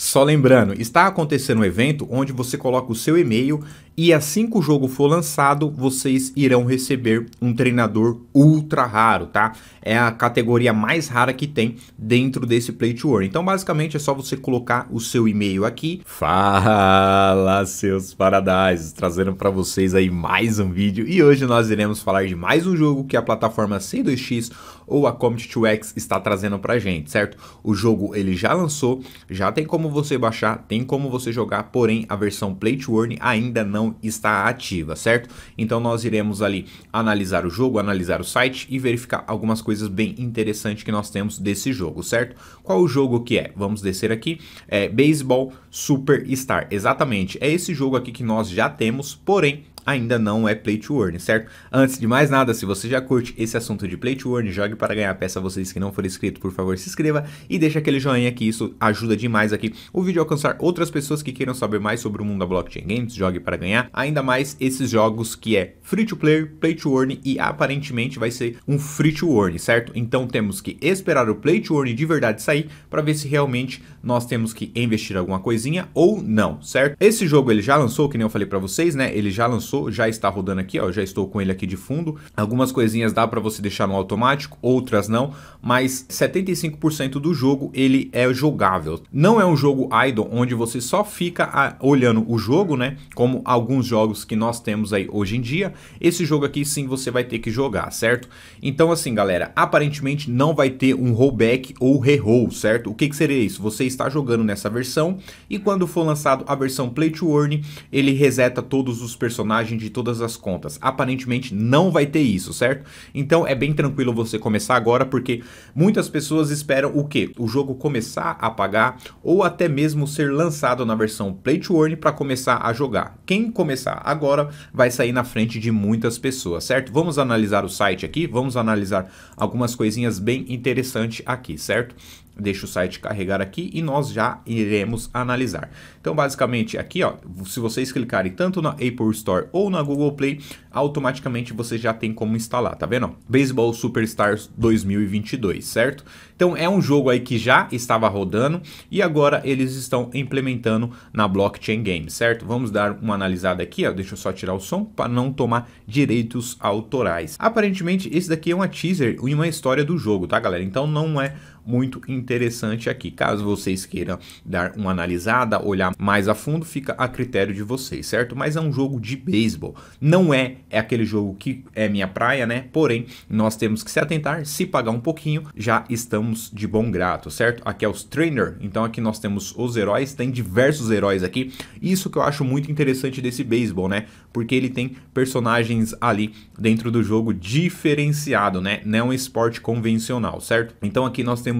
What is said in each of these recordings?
Só lembrando, está acontecendo um evento onde você coloca o seu e-mail e assim que o jogo for lançado, vocês irão receber um treinador ultra raro, tá? É a categoria mais rara que tem dentro desse Play to Earn. Então, basicamente, é só você colocar o seu e-mail aqui. Fala, seus paradais! Trazendo para vocês aí mais um vídeo. E hoje nós iremos falar de mais um jogo que a plataforma C2X ou a Comet2X está trazendo pra gente, certo? O jogo ele já lançou, já tem como você baixar, tem como você jogar, porém a versão Play to Earn ainda não está ativa, certo? Então nós iremos ali analisar o jogo, analisar o site e verificar algumas coisas bem interessantes que nós temos desse jogo, certo? Qual o jogo que é? Vamos descer aqui, é Baseball Superstar, exatamente, é esse jogo aqui que nós já temos, porém ainda não é play to earn, certo? Antes de mais nada, se você já curte esse assunto de play to earn, jogue para ganhar, peça. a vocês que não forem inscritos, por favor, se inscreva e deixa aquele joinha que isso ajuda demais aqui o vídeo a alcançar outras pessoas que queiram saber mais sobre o mundo da blockchain games, jogue para ganhar, ainda mais esses jogos que é free to play, play to earn e aparentemente vai ser um free to earn, certo? Então temos que esperar o play to earn de verdade sair para ver se realmente nós temos que investir alguma coisinha ou não, certo? Esse jogo ele já lançou, que nem eu falei para vocês, né? Ele já lançou já está rodando aqui, ó, já estou com ele aqui de fundo. Algumas coisinhas dá para você deixar no automático, outras não, mas 75% do jogo ele é jogável. Não é um jogo idle onde você só fica a, ah, olhando o jogo, né? Como alguns jogos que nós temos aí hoje em dia. Esse jogo aqui sim você vai ter que jogar, certo? Então assim, galera, aparentemente não vai ter um rollback ou reroll, certo? O que, que seria isso? Você está jogando nessa versão e quando for lançado a versão Play to Earn, ele reseta todos os personagens imagem de todas as contas. Aparentemente não vai ter isso, certo? Então é bem tranquilo você começar agora, porque muitas pessoas esperam o quê? O jogo começar a pagar ou até mesmo ser lançado na versão Play to Earn para começar a jogar. Quem começar agora vai sair na frente de muitas pessoas, certo? Vamos analisar o site aqui, vamos analisar algumas coisinhas bem interessantes aqui, certo? deixa o site carregar aqui e nós já iremos analisar. Então, basicamente, aqui, ó, se vocês clicarem tanto na Apple Store ou na Google Play, automaticamente você já tem como instalar, tá vendo? Baseball Superstars 2022, certo? Então, é um jogo aí que já estava rodando e agora eles estão implementando na Blockchain Game, certo? Vamos dar uma analisada aqui, ó, deixa eu só tirar o som para não tomar direitos autorais. Aparentemente, esse daqui é uma teaser e uma história do jogo, tá, galera? Então, não é muito interessante aqui. Caso vocês queiram dar uma analisada, olhar mais a fundo, fica a critério de vocês, certo? Mas é um jogo de beisebol. Não é, é aquele jogo que é minha praia, né? Porém, nós temos que se atentar, se pagar um pouquinho, já estamos de bom grato, certo? Aqui é os trainer, então aqui nós temos os heróis, tem diversos heróis aqui. Isso que eu acho muito interessante desse beisebol, né? Porque ele tem personagens ali dentro do jogo diferenciado, né? Não é um esporte convencional, certo? Então aqui nós temos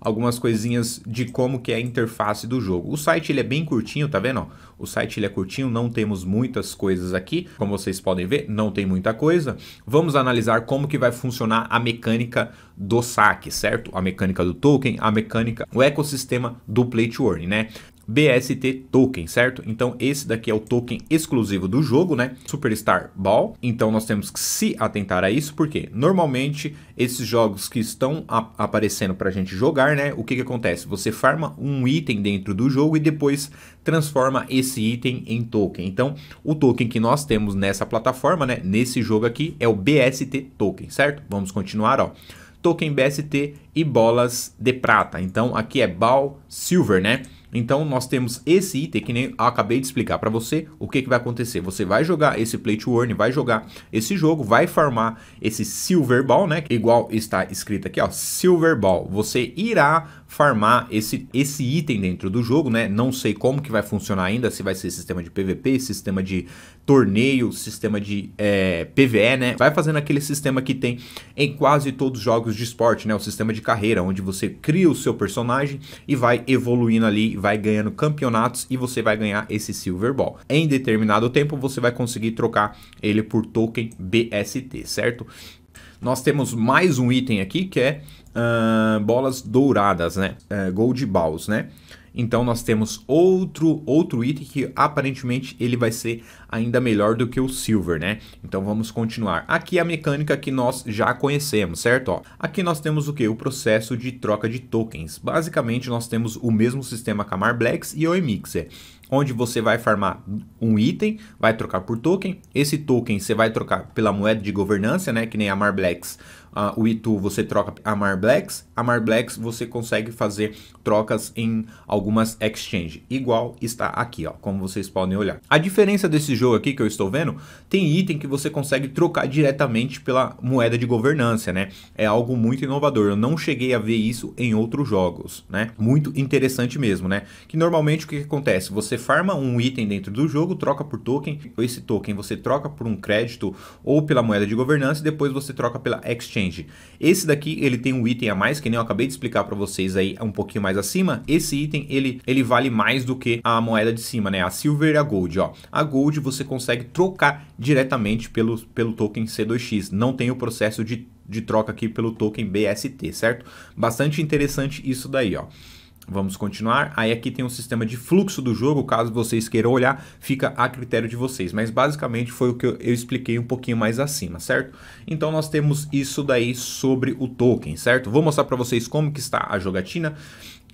algumas coisinhas de como que é a interface do jogo. O site ele é bem curtinho, tá vendo? O site ele é curtinho, não temos muitas coisas aqui, como vocês podem ver, não tem muita coisa. Vamos analisar como que vai funcionar a mecânica do saque, certo? A mecânica do token, a mecânica, o ecossistema do play to earn, né? BST Token, certo? Então esse daqui é o token exclusivo do jogo, né? Superstar Ball. Então nós temos que se atentar a isso, porque normalmente esses jogos que estão aparecendo para a gente jogar, né? O que, que acontece? Você farma um item dentro do jogo e depois transforma esse item em token. Então o token que nós temos nessa plataforma, né? Nesse jogo aqui é o BST Token, certo? Vamos continuar, ó token BST e bolas de prata. Então aqui é Ball Silver, né? Então nós temos esse item que nem acabei de explicar para você o que, que vai acontecer. Você vai jogar esse play to earn, vai jogar esse jogo, vai farmar esse silver ball, né? Igual está escrito aqui, ó, silver ball. Você irá farmar esse, esse item dentro do jogo, né? Não sei como que vai funcionar ainda, se vai ser sistema de PVP, sistema de torneio, sistema de é, PVE, né? Vai fazendo aquele sistema que tem em quase todos os jogos de esporte, né? O sistema de carreira, onde você cria o seu personagem e vai evoluindo ali, vai ganhando campeonatos e você vai ganhar esse Silver Ball. Em determinado tempo, você vai conseguir trocar ele por token BST, certo? Nós temos mais um item aqui que é uh, bolas douradas, né? Uh, gold balls, né? Então nós temos outro outro item que aparentemente ele vai ser ainda melhor do que o silver, né? Então vamos continuar. Aqui é a mecânica que nós já conhecemos, certo? Ó, aqui nós temos o que? O processo de troca de tokens. Basicamente nós temos o mesmo sistema Camar Blacks e o Emixer onde você vai farmar um item, vai trocar por token. Esse token você vai trocar pela moeda de governança, né? Que nem a Marblex. Uh, o Itu você troca a Marblex. A Marblex você consegue fazer trocas em algumas exchange. Igual está aqui, ó, como vocês podem olhar. A diferença desse jogo aqui que eu estou vendo, tem item que você consegue trocar diretamente pela moeda de governança, né? É algo muito inovador. Eu não cheguei a ver isso em outros jogos, né? Muito interessante mesmo, né? Que normalmente o que acontece? Você você farma um item dentro do jogo, troca por token, esse token você troca por um crédito ou pela moeda de governança e depois você troca pela exchange. Esse daqui, ele tem um item a mais, que nem eu acabei de explicar para vocês aí é um pouquinho mais acima. Esse item, ele, ele vale mais do que a moeda de cima, né? A Silver e a Gold, ó. A Gold você consegue trocar diretamente pelo, pelo token C2X. Não tem o processo de de troca aqui pelo token BST, certo? Bastante interessante isso daí, ó. Vamos continuar. Aí aqui tem um sistema de fluxo do jogo, caso vocês queiram olhar, fica a critério de vocês. Mas basicamente foi o que eu, expliquei um pouquinho mais acima, certo? Então nós temos isso daí sobre o token, certo? Vou mostrar para vocês como que está a jogatina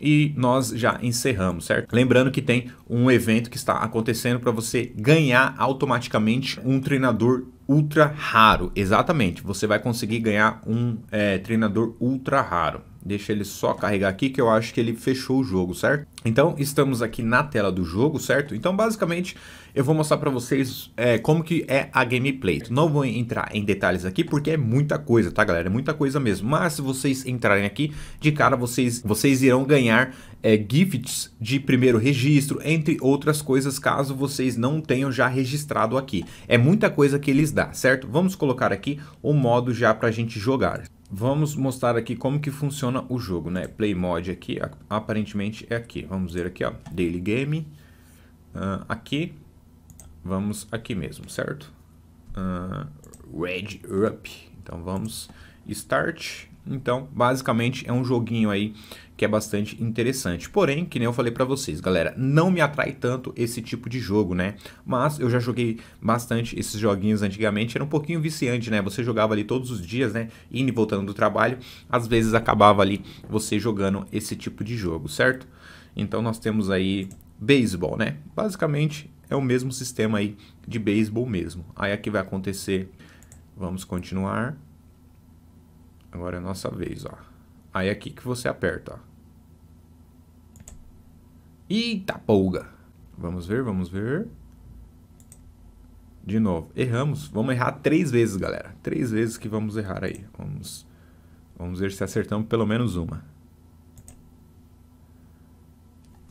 e nós já encerramos, certo? Lembrando que tem um evento que está acontecendo para você ganhar automaticamente um treinador ultra raro. Exatamente, você vai conseguir ganhar um é, treinador ultra raro. Deixa ele só carregar aqui que eu acho que ele fechou o jogo, certo? Então, estamos aqui na tela do jogo, certo? Então, basicamente, eu vou mostrar para vocês é, como que é a gameplay. Não vou entrar em detalhes aqui porque é muita coisa, tá, galera? É muita coisa mesmo. Mas se vocês entrarem aqui, de cara vocês, vocês irão ganhar é, gifts de primeiro registro, entre outras coisas, caso vocês não tenham já registrado aqui. É muita coisa que eles dão, certo? Vamos colocar aqui o modo já para a gente jogar. Vamos mostrar aqui como que funciona o jogo, né? Play Mode aqui, aparentemente é aqui. Vamos ver aqui, ó, Daily Game. Uh, aqui, vamos aqui mesmo, certo? Uh, Red Up. Então vamos Start. Então, basicamente é um joguinho aí que é bastante interessante. Porém, que nem eu falei para vocês, galera, não me atrai tanto esse tipo de jogo, né? Mas eu já joguei bastante esses joguinhos antigamente, era um pouquinho viciante, né? Você jogava ali todos os dias, né? Indo e voltando do trabalho, às vezes acabava ali você jogando esse tipo de jogo, certo? Então nós temos aí beisebol, né? Basicamente é o mesmo sistema aí de beisebol mesmo. Aí aqui vai acontecer, vamos continuar agora é nossa vez, ó. Aí é aqui que você aperta, ó. Eita polga! Vamos ver, vamos ver. De novo, erramos. Vamos errar três vezes, galera. Três vezes que vamos errar aí. Vamos, vamos ver se acertamos pelo menos uma.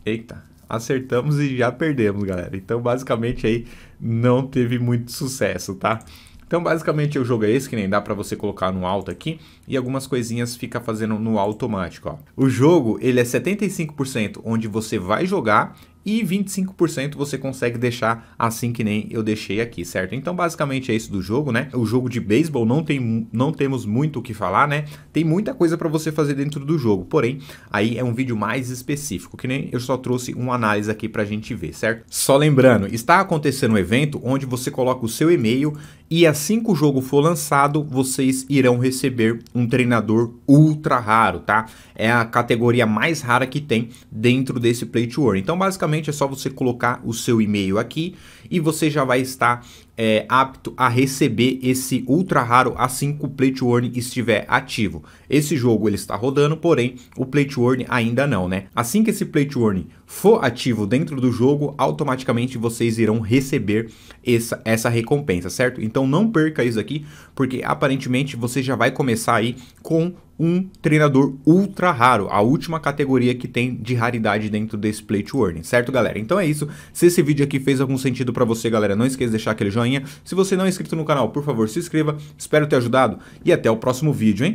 Eita, acertamos e já perdemos, galera. Então, basicamente aí, não teve muito sucesso, tá? Então, basicamente, o jogo é esse, que nem dá para você colocar no alto aqui, e algumas coisinhas fica fazendo no automático, ó. O jogo, ele é 75% onde você vai jogar e 25% você consegue deixar assim que nem eu deixei aqui, certo? Então basicamente é isso do jogo, né? O jogo de beisebol não tem não temos muito o que falar, né? Tem muita coisa para você fazer dentro do jogo, porém aí é um vídeo mais específico, que nem eu só trouxe uma análise aqui pra gente ver, certo? Só lembrando, está acontecendo um evento onde você coloca o seu e-mail e assim que o jogo for lançado, vocês irão receber um treinador ultra raro, tá? É a categoria mais rara que tem dentro desse Play to Earn. Então basicamente é só você colocar o seu e-mail aqui e você já vai estar é, apto a receber esse ultra raro assim que o Plate Warning estiver ativo. Esse jogo ele está rodando, porém o Plate Warning ainda não, né? Assim que esse Plate Warning for ativo dentro do jogo, automaticamente vocês irão receber essa, essa recompensa, certo? Então não perca isso aqui, porque aparentemente você já vai começar aí com um treinador ultra raro, a última categoria que tem de raridade dentro desse Plate Warning, certo galera? Então é isso, se esse vídeo aqui fez algum sentido conteúdo para você, galera. Não esqueça de deixar aquele joinha. Se você não é inscrito no canal, por favor, se inscreva. Espero ter ajudado e até o próximo vídeo, hein?